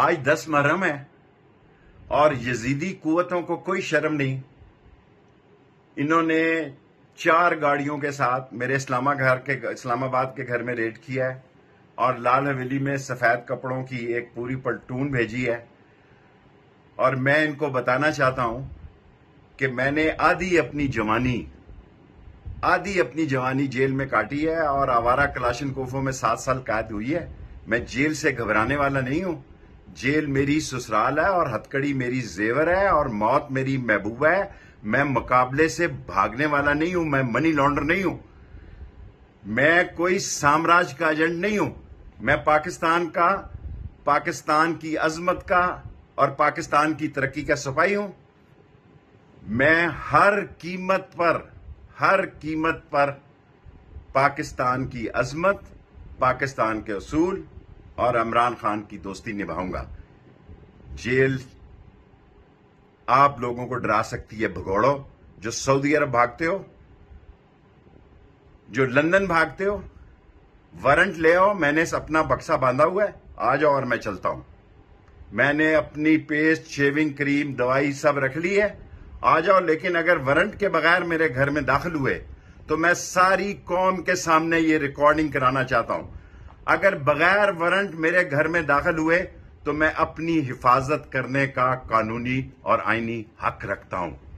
आज दस महरम है और यजीदी कुतों को कोई शर्म नहीं इन्होंने चार गाड़ियों के साथ मेरे इस्लामा घर के इस्लामाबाद के घर में रेड किया है और लाल हवेली में सफेद कपड़ों की एक पूरी पलटून भेजी है और मैं इनको बताना चाहता हूं कि मैंने आधी अपनी जवानी आधी अपनी जवानी जेल में काटी है और आवारा कलाशन कोफों में सात साल कैद हुई है मैं जेल से घबराने वाला नहीं हूं जेल मेरी ससुराल है और हथकड़ी मेरी जेवर है और मौत मेरी महबूबा है मैं मुकाबले से भागने वाला नहीं हूं मैं मनी लॉन्डर नहीं हूं मैं कोई साम्राज्य का एजेंट नहीं हूं मैं पाकिस्तान का पाकिस्तान की अजमत का और पाकिस्तान की तरक्की का सफाई हूं मैं हर कीमत पर हर कीमत पर पाकिस्तान की अजमत पाकिस्तान के असूल और इमरान खान की दोस्ती निभाऊंगा जेल आप लोगों को डरा सकती है भगोड़ो जो सऊदी अरब भागते हो जो लंदन भागते हो वारंट ले आओ मैंने अपना बक्सा बांधा हुआ है आ जाओ और मैं चलता हूं मैंने अपनी पेस्ट शेविंग क्रीम दवाई सब रख ली है आ जाओ लेकिन अगर वारंट के बगैर मेरे घर में दाखिल हुए तो मैं सारी कौम के सामने ये रिकॉर्डिंग कराना चाहता हूं अगर बगैर वारंट मेरे घर में दाखिल हुए तो मैं अपनी हिफाजत करने का कानूनी और आईनी हक रखता हूं